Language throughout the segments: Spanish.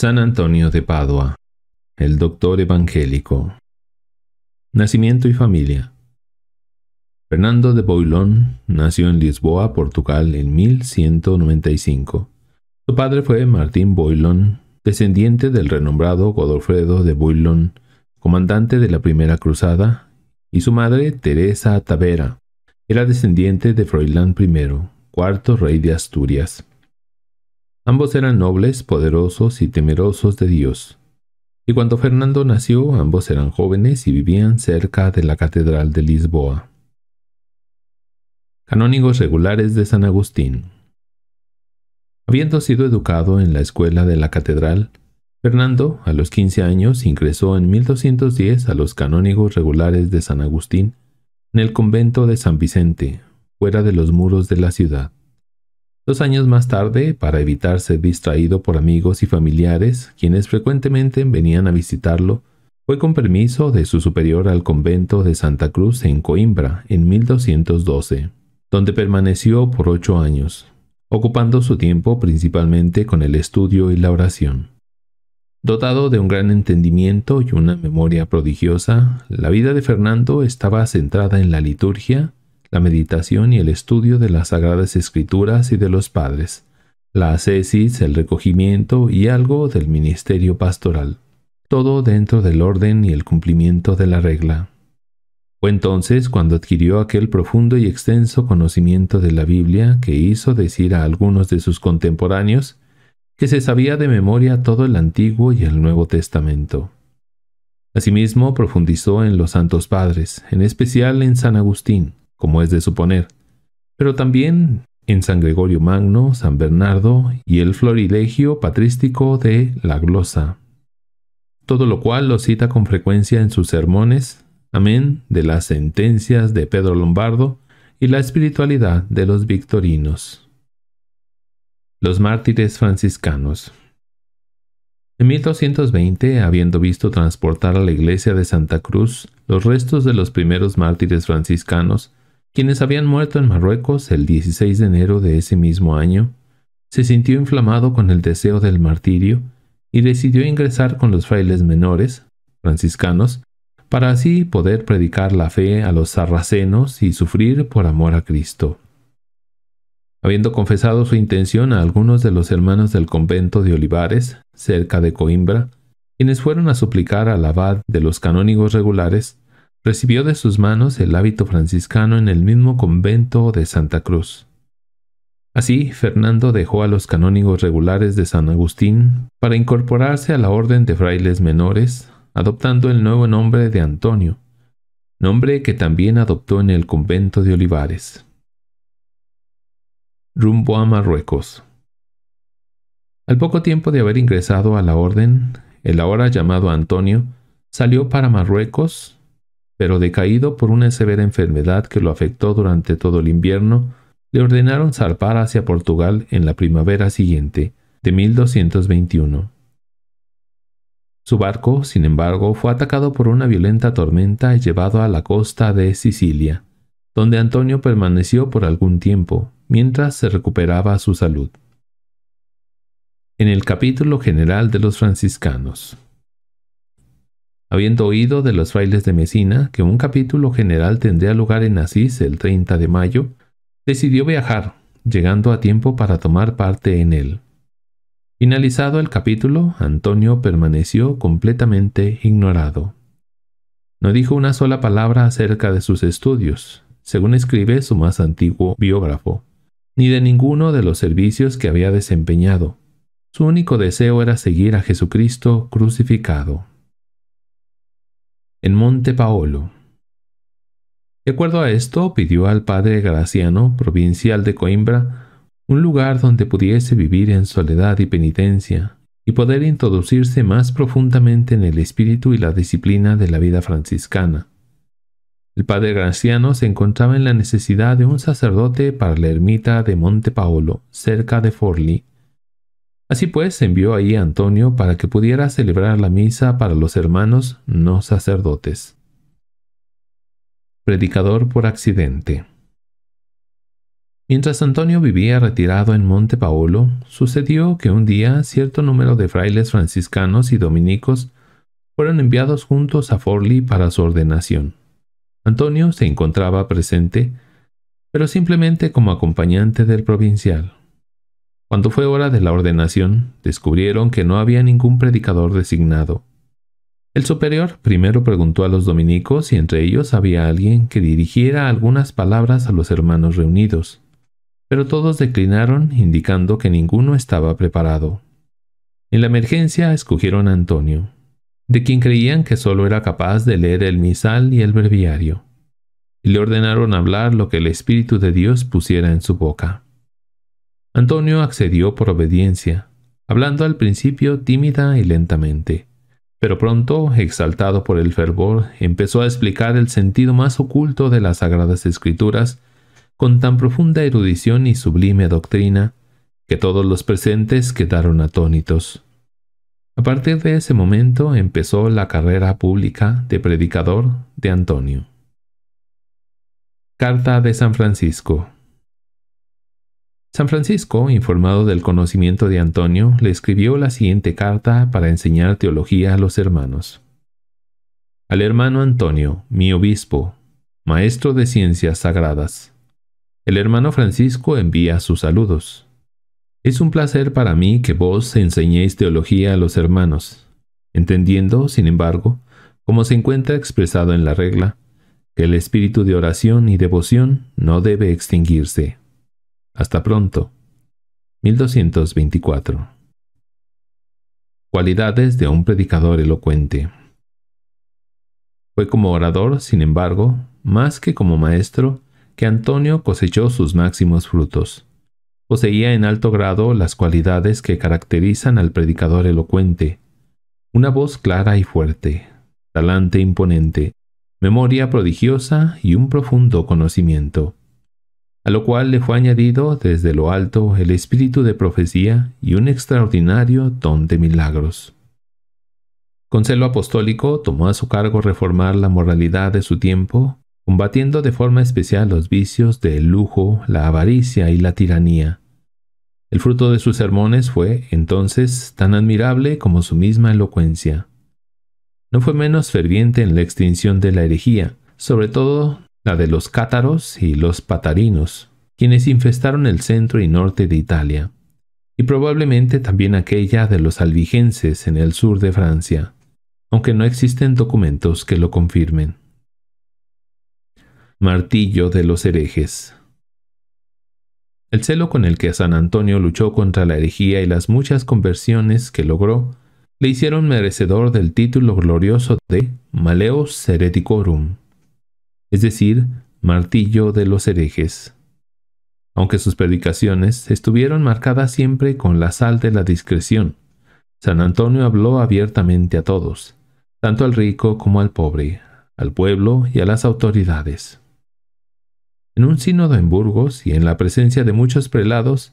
San Antonio de Padua, el doctor evangélico. Nacimiento y familia. Fernando de Boilón nació en Lisboa, Portugal, en 1195. Su padre fue Martín Boilón, descendiente del renombrado Godofredo de Boilón, comandante de la Primera Cruzada, y su madre, Teresa Tavera, era descendiente de Froilán I, cuarto rey de Asturias. Ambos eran nobles, poderosos y temerosos de Dios. Y cuando Fernando nació, ambos eran jóvenes y vivían cerca de la Catedral de Lisboa. Canónigos regulares de San Agustín. Habiendo sido educado en la escuela de la catedral, Fernando, a los 15 años, ingresó en 1210 a los canónigos regulares de San Agustín en el convento de San Vicente, fuera de los muros de la ciudad. Dos años más tarde, para evitar ser distraído por amigos y familiares, quienes frecuentemente venían a visitarlo, fue con permiso de su superior al convento de Santa Cruz en Coimbra en 1212, donde permaneció por ocho años, ocupando su tiempo principalmente con el estudio y la oración. Dotado de un gran entendimiento y una memoria prodigiosa, la vida de Fernando estaba centrada en la liturgia, la meditación y el estudio de las Sagradas Escrituras y de los Padres, la ascesis, el recogimiento y algo del ministerio pastoral, todo dentro del orden y el cumplimiento de la regla. Fue entonces cuando adquirió aquel profundo y extenso conocimiento de la Biblia que hizo decir a algunos de sus contemporáneos que se sabía de memoria todo el Antiguo y el Nuevo Testamento. Asimismo, profundizó en los Santos Padres, en especial en San Agustín, como es de suponer, pero también en San Gregorio Magno, San Bernardo y el florilegio patrístico de la glosa. Todo lo cual lo cita con frecuencia en sus sermones, amén, de las sentencias de Pedro Lombardo y la espiritualidad de los victorinos. Los mártires franciscanos. En 1220, habiendo visto transportar a la iglesia de Santa Cruz los restos de los primeros mártires franciscanos, quienes habían muerto en Marruecos el 16 de enero de ese mismo año, se sintió inflamado con el deseo del martirio y decidió ingresar con los frailes menores, franciscanos, para así poder predicar la fe a los sarracenos y sufrir por amor a Cristo. Habiendo confesado su intención a algunos de los hermanos del convento de Olivares, cerca de Coimbra, quienes fueron a suplicar al abad de los canónigos regulares Recibió de sus manos el hábito franciscano en el mismo convento de Santa Cruz. Así, Fernando dejó a los canónigos regulares de San Agustín para incorporarse a la orden de frailes menores, adoptando el nuevo nombre de Antonio, nombre que también adoptó en el convento de Olivares. Rumbo a Marruecos. Al poco tiempo de haber ingresado a la orden, el ahora llamado Antonio salió para Marruecos pero decaído por una severa enfermedad que lo afectó durante todo el invierno, le ordenaron zarpar hacia Portugal en la primavera siguiente, de 1221. Su barco, sin embargo, fue atacado por una violenta tormenta y llevado a la costa de Sicilia, donde Antonio permaneció por algún tiempo, mientras se recuperaba su salud. En el capítulo general de los franciscanos habiendo oído de los frailes de Mesina que un capítulo general tendría lugar en Asís el 30 de mayo, decidió viajar, llegando a tiempo para tomar parte en él. Finalizado el capítulo, Antonio permaneció completamente ignorado. No dijo una sola palabra acerca de sus estudios, según escribe su más antiguo biógrafo, ni de ninguno de los servicios que había desempeñado. Su único deseo era seguir a Jesucristo crucificado en Monte Paolo. De acuerdo a esto, pidió al padre Graciano, provincial de Coimbra, un lugar donde pudiese vivir en soledad y penitencia, y poder introducirse más profundamente en el espíritu y la disciplina de la vida franciscana. El padre Graciano se encontraba en la necesidad de un sacerdote para la ermita de Monte Paolo, cerca de Forli. Así pues, envió ahí a Antonio para que pudiera celebrar la misa para los hermanos no sacerdotes. Predicador por accidente. Mientras Antonio vivía retirado en Monte Paolo, sucedió que un día cierto número de frailes franciscanos y dominicos fueron enviados juntos a Forli para su ordenación. Antonio se encontraba presente, pero simplemente como acompañante del provincial. Cuando fue hora de la ordenación, descubrieron que no había ningún predicador designado. El superior primero preguntó a los dominicos si entre ellos había alguien que dirigiera algunas palabras a los hermanos reunidos, pero todos declinaron indicando que ninguno estaba preparado. En la emergencia escogieron a Antonio, de quien creían que solo era capaz de leer el misal y el breviario, y le ordenaron hablar lo que el Espíritu de Dios pusiera en su boca. Antonio accedió por obediencia, hablando al principio tímida y lentamente, pero pronto, exaltado por el fervor, empezó a explicar el sentido más oculto de las sagradas escrituras con tan profunda erudición y sublime doctrina que todos los presentes quedaron atónitos. A partir de ese momento empezó la carrera pública de predicador de Antonio. Carta de San Francisco San Francisco, informado del conocimiento de Antonio, le escribió la siguiente carta para enseñar teología a los hermanos. Al hermano Antonio, mi obispo, maestro de ciencias sagradas. El hermano Francisco envía sus saludos. Es un placer para mí que vos enseñéis teología a los hermanos, entendiendo, sin embargo, como se encuentra expresado en la regla, que el espíritu de oración y devoción no debe extinguirse, hasta pronto. 1224. Cualidades de un predicador elocuente. Fue como orador, sin embargo, más que como maestro, que Antonio cosechó sus máximos frutos. Poseía en alto grado las cualidades que caracterizan al predicador elocuente. Una voz clara y fuerte, talante imponente, memoria prodigiosa y un profundo conocimiento a lo cual le fue añadido desde lo alto el espíritu de profecía y un extraordinario don de milagros. Con celo apostólico tomó a su cargo reformar la moralidad de su tiempo, combatiendo de forma especial los vicios del lujo, la avaricia y la tiranía. El fruto de sus sermones fue, entonces, tan admirable como su misma elocuencia. No fue menos ferviente en la extinción de la herejía, sobre todo la de los cátaros y los patarinos, quienes infestaron el centro y norte de Italia, y probablemente también aquella de los albigenses en el sur de Francia, aunque no existen documentos que lo confirmen. Martillo de los herejes. El celo con el que San Antonio luchó contra la herejía y las muchas conversiones que logró le hicieron merecedor del título glorioso de Maleus Hereticorum, es decir, martillo de los herejes. Aunque sus predicaciones estuvieron marcadas siempre con la sal de la discreción, San Antonio habló abiertamente a todos, tanto al rico como al pobre, al pueblo y a las autoridades. En un sínodo en Burgos y en la presencia de muchos prelados,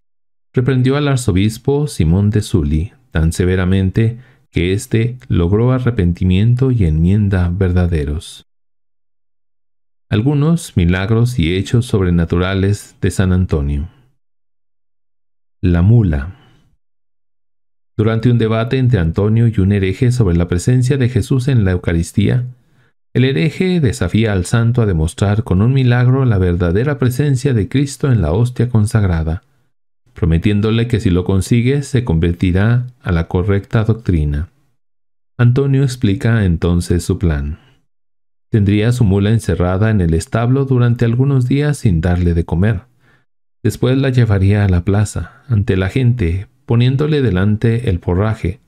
reprendió al arzobispo Simón de Zully tan severamente que éste logró arrepentimiento y enmienda verdaderos. Algunos milagros y hechos sobrenaturales de San Antonio. La mula. Durante un debate entre Antonio y un hereje sobre la presencia de Jesús en la Eucaristía, el hereje desafía al santo a demostrar con un milagro la verdadera presencia de Cristo en la hostia consagrada, prometiéndole que si lo consigue se convertirá a la correcta doctrina. Antonio explica entonces su plan. Tendría su mula encerrada en el establo durante algunos días sin darle de comer. Después la llevaría a la plaza, ante la gente, poniéndole delante el forraje.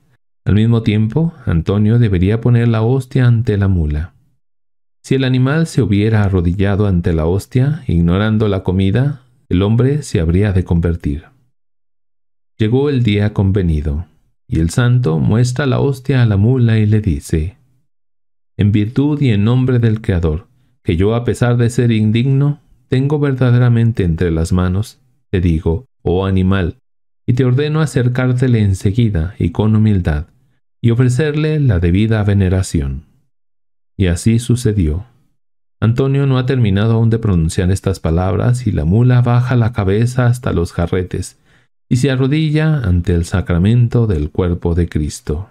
Al mismo tiempo, Antonio debería poner la hostia ante la mula. Si el animal se hubiera arrodillado ante la hostia, ignorando la comida, el hombre se habría de convertir. Llegó el día convenido, y el santo muestra la hostia a la mula y le dice, en virtud y en nombre del Creador, que yo a pesar de ser indigno, tengo verdaderamente entre las manos, te digo, oh animal, y te ordeno acercártele enseguida y con humildad, y ofrecerle la debida veneración. Y así sucedió. Antonio no ha terminado aún de pronunciar estas palabras y la mula baja la cabeza hasta los jarretes y se arrodilla ante el sacramento del cuerpo de Cristo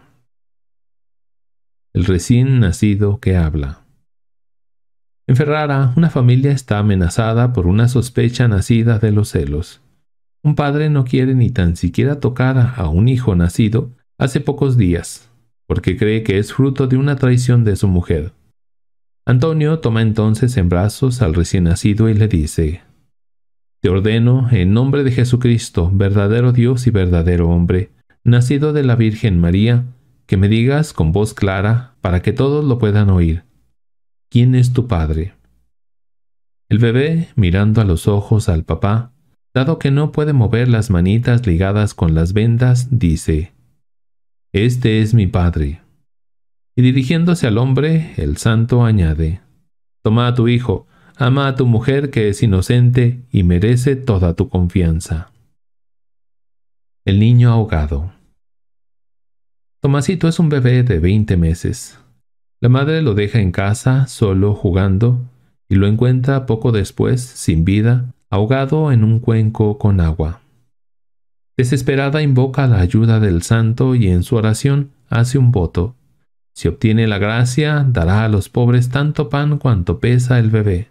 el recién nacido que habla. En Ferrara, una familia está amenazada por una sospecha nacida de los celos. Un padre no quiere ni tan siquiera tocar a un hijo nacido hace pocos días, porque cree que es fruto de una traición de su mujer. Antonio toma entonces en brazos al recién nacido y le dice, Te ordeno, en nombre de Jesucristo, verdadero Dios y verdadero hombre, nacido de la Virgen María, que me digas con voz clara para que todos lo puedan oír. ¿Quién es tu padre? El bebé, mirando a los ojos al papá, dado que no puede mover las manitas ligadas con las vendas, dice, Este es mi padre. Y dirigiéndose al hombre, el santo añade, Toma a tu hijo, ama a tu mujer que es inocente y merece toda tu confianza. El niño ahogado. Tomasito es un bebé de 20 meses. La madre lo deja en casa, solo, jugando, y lo encuentra poco después, sin vida, ahogado en un cuenco con agua. Desesperada invoca la ayuda del santo y en su oración hace un voto. Si obtiene la gracia, dará a los pobres tanto pan cuanto pesa el bebé.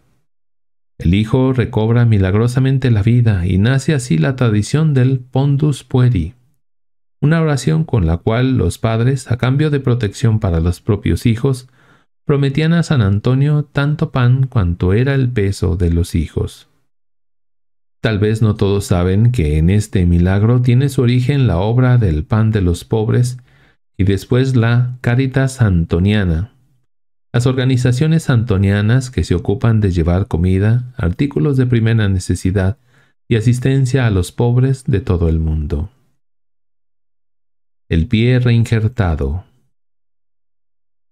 El hijo recobra milagrosamente la vida y nace así la tradición del pondus pueri una oración con la cual los padres, a cambio de protección para los propios hijos, prometían a San Antonio tanto pan cuanto era el peso de los hijos. Tal vez no todos saben que en este milagro tiene su origen la obra del pan de los pobres y después la Caritas Antoniana. Las organizaciones antonianas que se ocupan de llevar comida, artículos de primera necesidad y asistencia a los pobres de todo el mundo el pie reinjertado.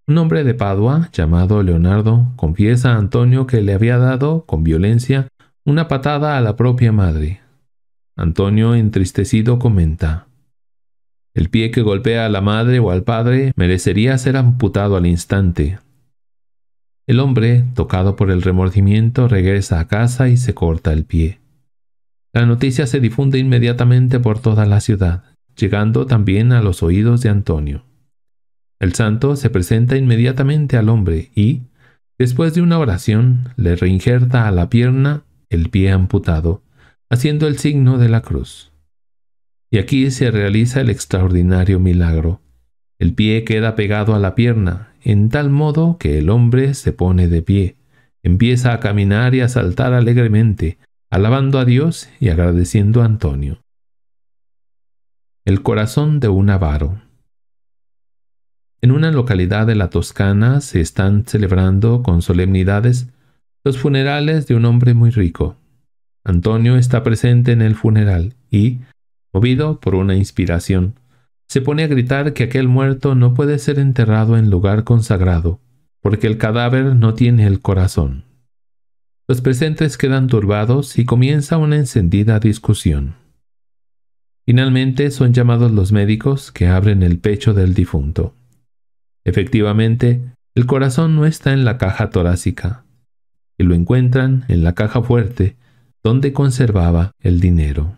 Un hombre de Padua, llamado Leonardo, confiesa a Antonio que le había dado, con violencia, una patada a la propia madre. Antonio, entristecido, comenta, El pie que golpea a la madre o al padre merecería ser amputado al instante. El hombre, tocado por el remordimiento, regresa a casa y se corta el pie. La noticia se difunde inmediatamente por toda la ciudad, llegando también a los oídos de Antonio. El santo se presenta inmediatamente al hombre y, después de una oración, le reinjerta a la pierna el pie amputado, haciendo el signo de la cruz. Y aquí se realiza el extraordinario milagro. El pie queda pegado a la pierna, en tal modo que el hombre se pone de pie, empieza a caminar y a saltar alegremente, alabando a Dios y agradeciendo a Antonio. El corazón de un avaro. En una localidad de la Toscana se están celebrando con solemnidades los funerales de un hombre muy rico. Antonio está presente en el funeral y, movido por una inspiración, se pone a gritar que aquel muerto no puede ser enterrado en lugar consagrado, porque el cadáver no tiene el corazón. Los presentes quedan turbados y comienza una encendida discusión. Finalmente son llamados los médicos que abren el pecho del difunto. Efectivamente, el corazón no está en la caja torácica, y lo encuentran en la caja fuerte donde conservaba el dinero.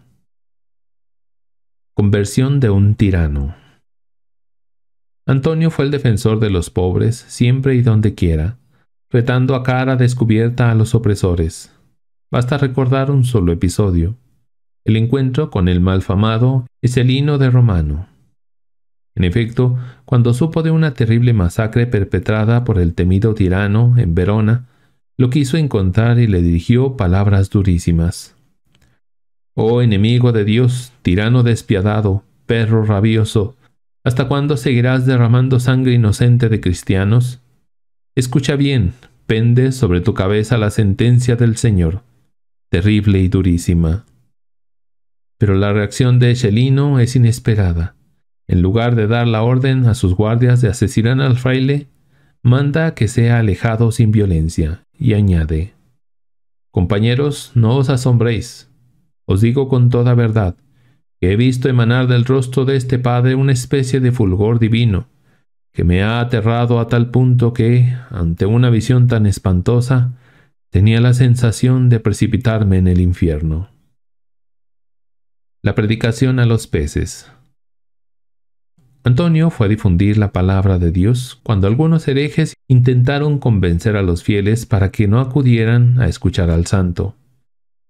Conversión de un tirano. Antonio fue el defensor de los pobres siempre y donde quiera, retando a cara descubierta a los opresores. Basta recordar un solo episodio. El encuentro con el malfamado es el hino de Romano. En efecto, cuando supo de una terrible masacre perpetrada por el temido tirano en Verona, lo quiso encontrar y le dirigió palabras durísimas. Oh enemigo de Dios, tirano despiadado, perro rabioso, ¿hasta cuándo seguirás derramando sangre inocente de cristianos? Escucha bien, pende sobre tu cabeza la sentencia del Señor, terrible y durísima. Pero la reacción de Chelino es inesperada. En lugar de dar la orden a sus guardias de asesinar al fraile, manda que sea alejado sin violencia, y añade, Compañeros, no os asombréis. Os digo con toda verdad, que he visto emanar del rostro de este padre una especie de fulgor divino, que me ha aterrado a tal punto que, ante una visión tan espantosa, tenía la sensación de precipitarme en el infierno. La predicación a los peces. Antonio fue a difundir la palabra de Dios cuando algunos herejes intentaron convencer a los fieles para que no acudieran a escuchar al santo.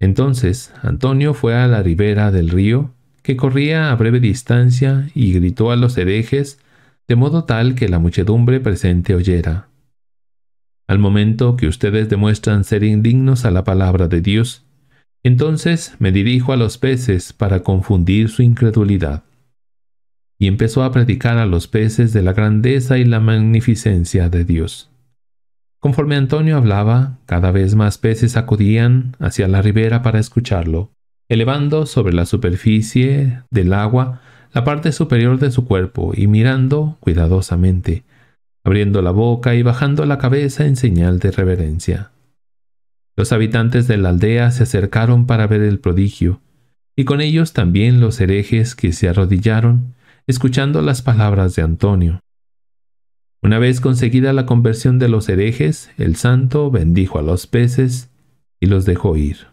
Entonces Antonio fue a la ribera del río, que corría a breve distancia, y gritó a los herejes, de modo tal que la muchedumbre presente oyera. Al momento que ustedes demuestran ser indignos a la palabra de Dios, entonces me dirijo a los peces para confundir su incredulidad. Y empezó a predicar a los peces de la grandeza y la magnificencia de Dios. Conforme Antonio hablaba, cada vez más peces acudían hacia la ribera para escucharlo, elevando sobre la superficie del agua la parte superior de su cuerpo y mirando cuidadosamente, abriendo la boca y bajando la cabeza en señal de reverencia. Los habitantes de la aldea se acercaron para ver el prodigio, y con ellos también los herejes que se arrodillaron, escuchando las palabras de Antonio. Una vez conseguida la conversión de los herejes, el santo bendijo a los peces y los dejó ir.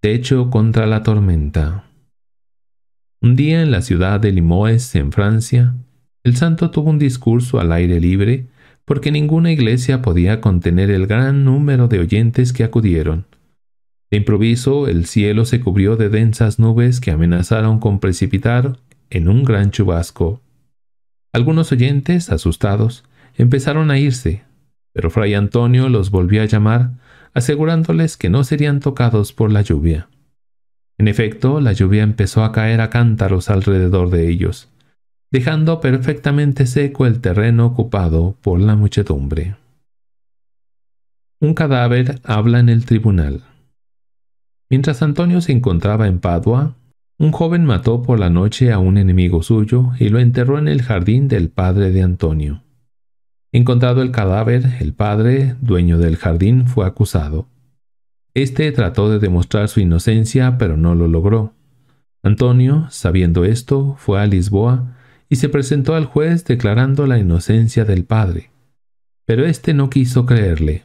Techo contra la tormenta. Un día en la ciudad de Limoes, en Francia, el santo tuvo un discurso al aire libre porque ninguna iglesia podía contener el gran número de oyentes que acudieron. De improviso, el cielo se cubrió de densas nubes que amenazaron con precipitar en un gran chubasco. Algunos oyentes, asustados, empezaron a irse, pero Fray Antonio los volvió a llamar, asegurándoles que no serían tocados por la lluvia. En efecto, la lluvia empezó a caer a cántaros alrededor de ellos dejando perfectamente seco el terreno ocupado por la muchedumbre. Un cadáver habla en el tribunal. Mientras Antonio se encontraba en Padua, un joven mató por la noche a un enemigo suyo y lo enterró en el jardín del padre de Antonio. Encontrado el cadáver, el padre, dueño del jardín, fue acusado. Este trató de demostrar su inocencia, pero no lo logró. Antonio, sabiendo esto, fue a Lisboa y se presentó al juez declarando la inocencia del padre. Pero éste no quiso creerle.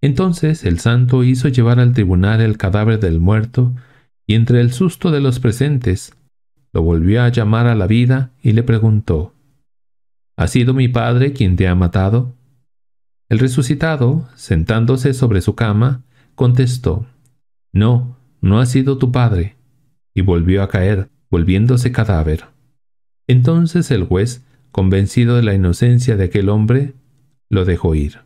Entonces el santo hizo llevar al tribunal el cadáver del muerto, y entre el susto de los presentes, lo volvió a llamar a la vida y le preguntó, ¿Ha sido mi padre quien te ha matado? El resucitado, sentándose sobre su cama, contestó, No, no ha sido tu padre. Y volvió a caer, volviéndose cadáver. Entonces el juez, convencido de la inocencia de aquel hombre, lo dejó ir.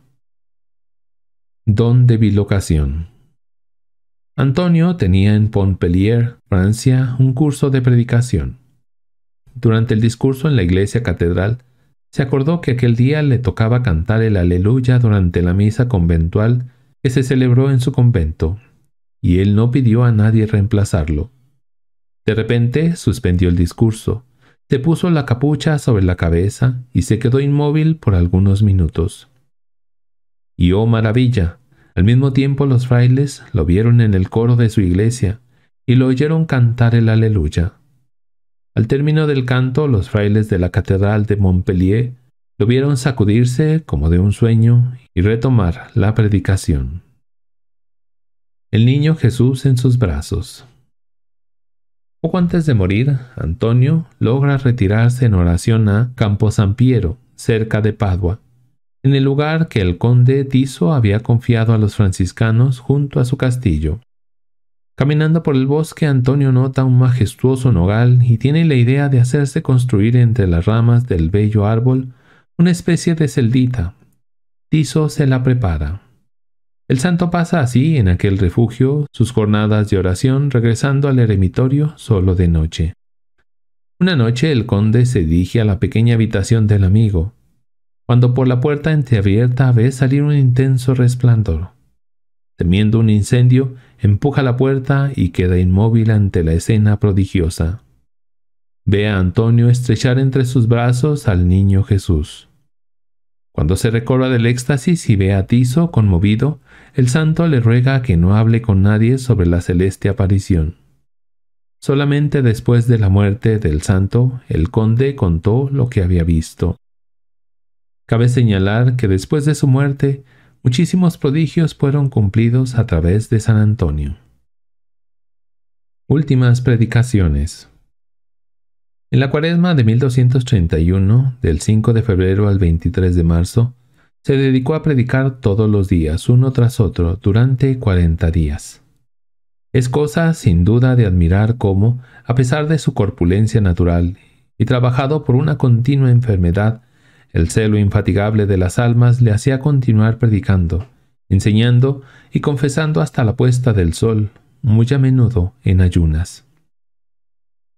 Don de bilocación. Antonio tenía en Pontpellier, Francia, un curso de predicación. Durante el discurso en la iglesia catedral, se acordó que aquel día le tocaba cantar el aleluya durante la misa conventual que se celebró en su convento, y él no pidió a nadie reemplazarlo. De repente suspendió el discurso, se puso la capucha sobre la cabeza y se quedó inmóvil por algunos minutos. Y oh maravilla, al mismo tiempo los frailes lo vieron en el coro de su iglesia y lo oyeron cantar el aleluya. Al término del canto, los frailes de la catedral de Montpellier lo vieron sacudirse como de un sueño y retomar la predicación. El niño Jesús en sus brazos. Poco antes de morir, Antonio logra retirarse en oración a Campo San Piero, cerca de Padua, en el lugar que el conde Tiso había confiado a los franciscanos junto a su castillo. Caminando por el bosque, Antonio nota un majestuoso nogal y tiene la idea de hacerse construir entre las ramas del bello árbol una especie de celdita. Tiso se la prepara. El santo pasa así en aquel refugio sus jornadas de oración regresando al eremitorio solo de noche. Una noche el conde se dirige a la pequeña habitación del amigo, cuando por la puerta entreabierta ve salir un intenso resplandor. Temiendo un incendio, empuja la puerta y queda inmóvil ante la escena prodigiosa. Ve a Antonio estrechar entre sus brazos al niño Jesús. Cuando se recorra del éxtasis y ve a Tiso conmovido, el santo le ruega que no hable con nadie sobre la celeste aparición. Solamente después de la muerte del santo, el conde contó lo que había visto. Cabe señalar que después de su muerte, muchísimos prodigios fueron cumplidos a través de San Antonio. Últimas predicaciones. En la cuaresma de 1231, del 5 de febrero al 23 de marzo, se dedicó a predicar todos los días, uno tras otro, durante cuarenta días. Es cosa, sin duda, de admirar cómo, a pesar de su corpulencia natural y trabajado por una continua enfermedad, el celo infatigable de las almas le hacía continuar predicando, enseñando y confesando hasta la puesta del sol, muy a menudo en ayunas.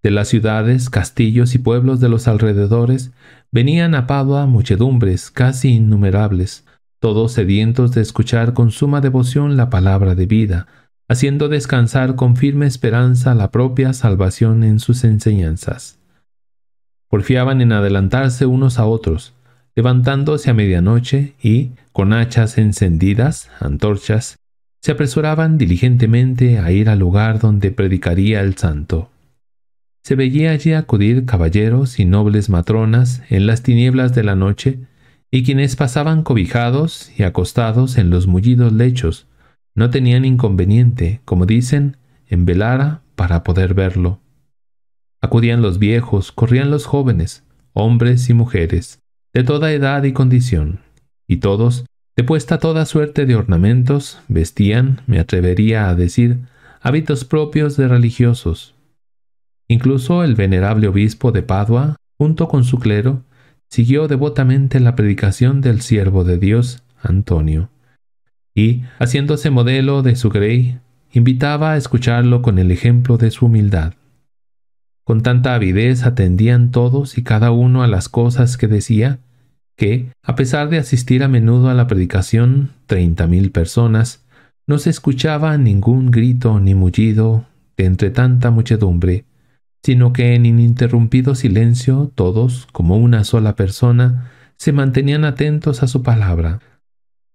De las ciudades, castillos y pueblos de los alrededores venían a Padua muchedumbres casi innumerables, todos sedientos de escuchar con suma devoción la palabra de vida, haciendo descansar con firme esperanza la propia salvación en sus enseñanzas. Porfiaban en adelantarse unos a otros, levantándose a medianoche y, con hachas encendidas, antorchas, se apresuraban diligentemente a ir al lugar donde predicaría el santo se veía allí acudir caballeros y nobles matronas en las tinieblas de la noche, y quienes pasaban cobijados y acostados en los mullidos lechos, no tenían inconveniente, como dicen, en velara para poder verlo. Acudían los viejos, corrían los jóvenes, hombres y mujeres, de toda edad y condición, y todos, depuesta toda suerte de ornamentos, vestían, me atrevería a decir, hábitos propios de religiosos, Incluso el venerable obispo de Padua, junto con su clero, siguió devotamente la predicación del siervo de Dios, Antonio, y, haciéndose modelo de su grey, invitaba a escucharlo con el ejemplo de su humildad. Con tanta avidez atendían todos y cada uno a las cosas que decía, que, a pesar de asistir a menudo a la predicación treinta mil personas, no se escuchaba ningún grito ni mullido de entre tanta muchedumbre, sino que en ininterrumpido silencio todos, como una sola persona, se mantenían atentos a su palabra.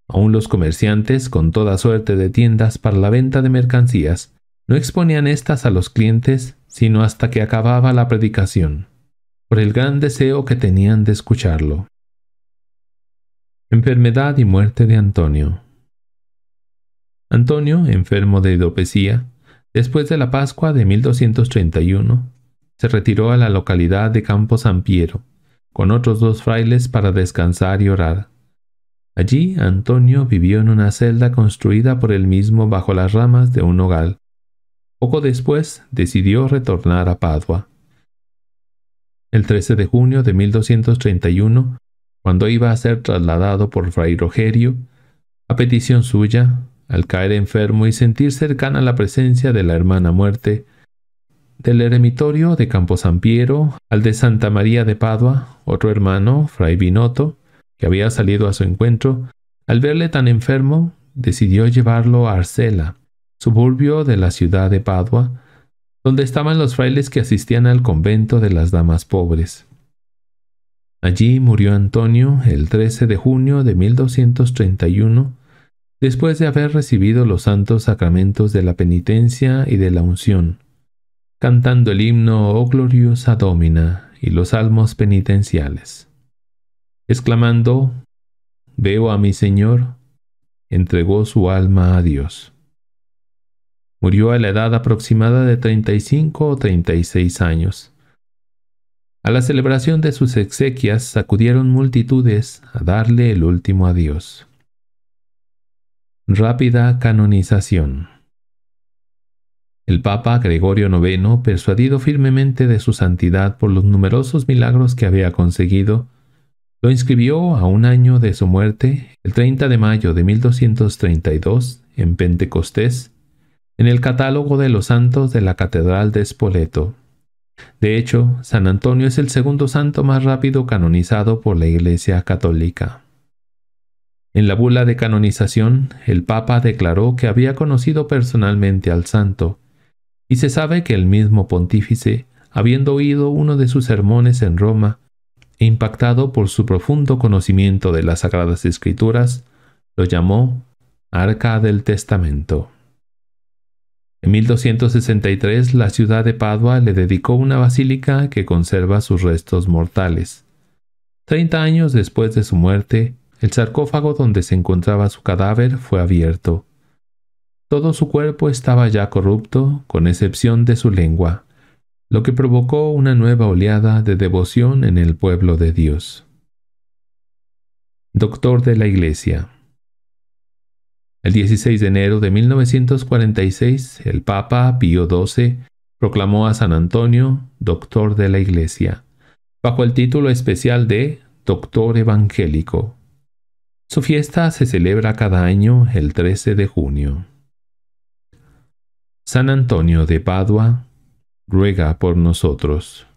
Aun los comerciantes, con toda suerte de tiendas para la venta de mercancías, no exponían éstas a los clientes, sino hasta que acababa la predicación, por el gran deseo que tenían de escucharlo. Enfermedad y muerte de Antonio. Antonio, enfermo de hidropesía, después de la Pascua de 1231, se retiró a la localidad de Campo San Piero, con otros dos frailes para descansar y orar. Allí Antonio vivió en una celda construida por él mismo bajo las ramas de un hogal. Poco después decidió retornar a Padua. El 13 de junio de 1231, cuando iba a ser trasladado por Fray Rogerio, a petición suya, al caer enfermo y sentir cercana la presencia de la hermana muerte, del eremitorio de Campo al de Santa María de Padua, otro hermano, Fray Binotto, que había salido a su encuentro, al verle tan enfermo, decidió llevarlo a Arcela, suburbio de la ciudad de Padua, donde estaban los frailes que asistían al convento de las damas pobres. Allí murió Antonio el 13 de junio de 1231, después de haber recibido los santos sacramentos de la penitencia y de la unción cantando el himno Oh gloriosa Domina y los salmos penitenciales, exclamando, Veo a mi Señor, entregó su alma a Dios. Murió a la edad aproximada de 35 o 36 años. A la celebración de sus exequias acudieron multitudes a darle el último adiós. Rápida canonización. El Papa Gregorio IX, persuadido firmemente de su santidad por los numerosos milagros que había conseguido, lo inscribió a un año de su muerte, el 30 de mayo de 1232, en Pentecostés, en el catálogo de los santos de la Catedral de Spoleto. De hecho, San Antonio es el segundo santo más rápido canonizado por la Iglesia Católica. En la bula de canonización, el Papa declaró que había conocido personalmente al santo, y se sabe que el mismo pontífice, habiendo oído uno de sus sermones en Roma, e impactado por su profundo conocimiento de las Sagradas Escrituras, lo llamó Arca del Testamento. En 1263 la ciudad de Padua le dedicó una basílica que conserva sus restos mortales. Treinta años después de su muerte, el sarcófago donde se encontraba su cadáver fue abierto todo su cuerpo estaba ya corrupto, con excepción de su lengua, lo que provocó una nueva oleada de devoción en el pueblo de Dios. Doctor de la Iglesia El 16 de enero de 1946, el Papa Pío XII proclamó a San Antonio Doctor de la Iglesia, bajo el título especial de Doctor Evangélico. Su fiesta se celebra cada año el 13 de junio. San Antonio de Padua, ruega por nosotros.